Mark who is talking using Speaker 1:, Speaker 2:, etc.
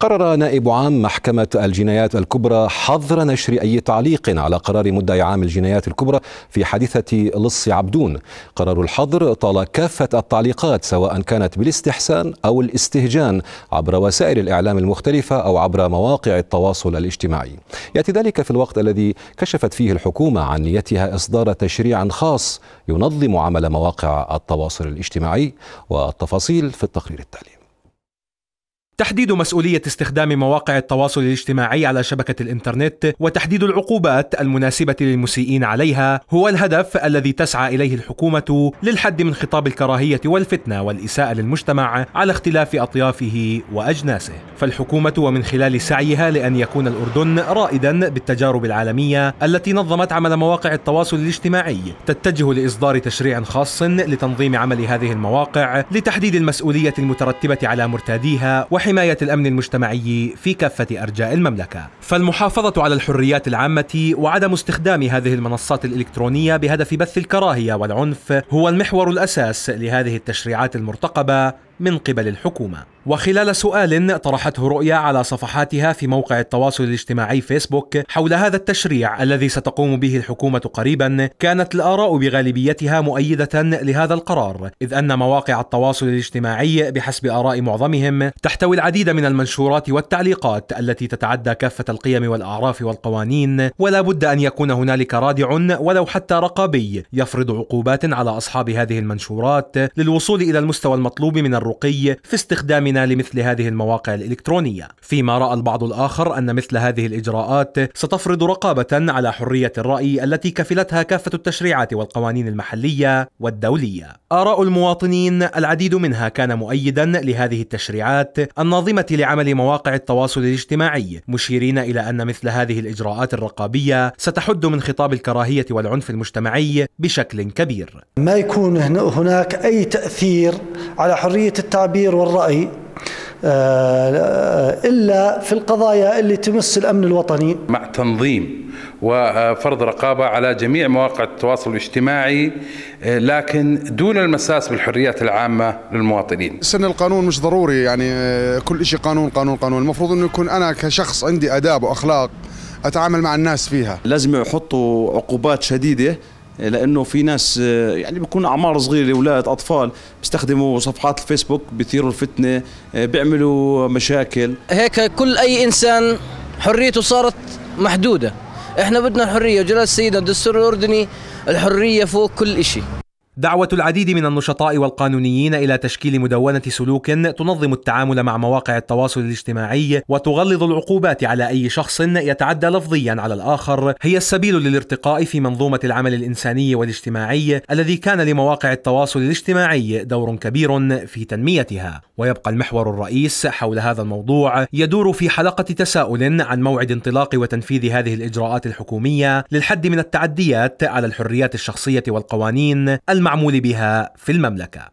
Speaker 1: قرر نائب عام محكمة الجنايات الكبرى حظر نشر أي تعليق على قرار مدعي عام الجنايات الكبرى في حادثة لص عبدون قرار الحظر طال كافة التعليقات سواء كانت بالاستحسان أو الاستهجان عبر وسائل الإعلام المختلفة أو عبر مواقع التواصل الاجتماعي يأتي ذلك في الوقت الذي كشفت فيه الحكومة عن نيتها إصدار تشريع خاص ينظم عمل مواقع التواصل الاجتماعي والتفاصيل في التقرير التالي
Speaker 2: تحديد مسؤولية استخدام مواقع التواصل الاجتماعي على شبكة الإنترنت وتحديد العقوبات المناسبة للمسيئين عليها هو الهدف الذي تسعى إليه الحكومة للحد من خطاب الكراهية والفتنة والإساءة للمجتمع على اختلاف أطيافه وأجناسه فالحكومة ومن خلال سعيها لأن يكون الأردن رائدا بالتجارب العالمية التي نظمت عمل مواقع التواصل الاجتماعي تتجه لإصدار تشريع خاص لتنظيم عمل هذه المواقع لتحديد المسؤولية المترتبة على مرتاديها وحماية وحماية الأمن المجتمعي في كافة أرجاء المملكة فالمحافظة على الحريات العامة وعدم استخدام هذه المنصات الإلكترونية بهدف بث الكراهية والعنف هو المحور الأساس لهذه التشريعات المرتقبة من قبل الحكومة وخلال سؤال طرحته رؤيا على صفحاتها في موقع التواصل الاجتماعي فيسبوك حول هذا التشريع الذي ستقوم به الحكومة قريبا كانت الآراء بغالبيتها مؤيدة لهذا القرار إذ أن مواقع التواصل الاجتماعي بحسب آراء معظمهم تحتوي العديد من المنشورات والتعليقات التي تتعدى كافة القيم والأعراف والقوانين ولا بد أن يكون هنالك رادع ولو حتى رقابي يفرض عقوبات على أصحاب هذه المنشورات للوصول إلى المستوى المطلوب من الرؤية التفرقي في استخدامنا لمثل هذه المواقع الإلكترونية فيما رأى البعض الآخر أن مثل هذه الإجراءات ستفرض رقابة على حرية الرأي التي كفلتها كافة التشريعات والقوانين المحلية والدولية آراء المواطنين العديد منها كان مؤيدا لهذه التشريعات الناظمة لعمل مواقع التواصل الاجتماعي مشيرين إلى أن مثل هذه الإجراءات الرقابية ستحد من خطاب الكراهية والعنف المجتمعي بشكل كبير
Speaker 1: ما يكون هناك أي تأثير على حرية التعبير والرأي آه، إلا في القضايا اللي تمس الأمن الوطني
Speaker 2: مع تنظيم وفرض رقابة على جميع مواقع التواصل الاجتماعي آه، لكن دون المساس بالحريات العامة للمواطنين سن القانون مش ضروري يعني آه، كل شيء قانون قانون قانون المفروض أنه يكون أنا كشخص عندي أداب وأخلاق أتعامل مع الناس فيها لازم يحطوا عقوبات شديدة لانه في ناس آه، يعني بيكون اعمار صغيره اولاد اطفال بيستخدموا صفحات الفيسبوك بيثيروا الفتنه آه، بيعملوا مشاكل هيك كل اي انسان حريته صارت محدوده احنا بدنا الحريه وجلاله السيد الدستور الاردني الحريه فوق كل شيء دعوة العديد من النشطاء والقانونيين إلى تشكيل مدونة سلوك تنظم التعامل مع مواقع التواصل الاجتماعي وتغلظ العقوبات على أي شخص يتعدى لفظيا على الآخر هي السبيل للارتقاء في منظومة العمل الإنساني والاجتماعي الذي كان لمواقع التواصل الاجتماعي دور كبير في تنميتها ويبقى المحور الرئيس حول هذا الموضوع يدور في حلقة تساؤل عن موعد انطلاق وتنفيذ هذه الإجراءات الحكومية للحد من التعديات على الحريات الشخصية والقوانين المع المعمول بها في المملكه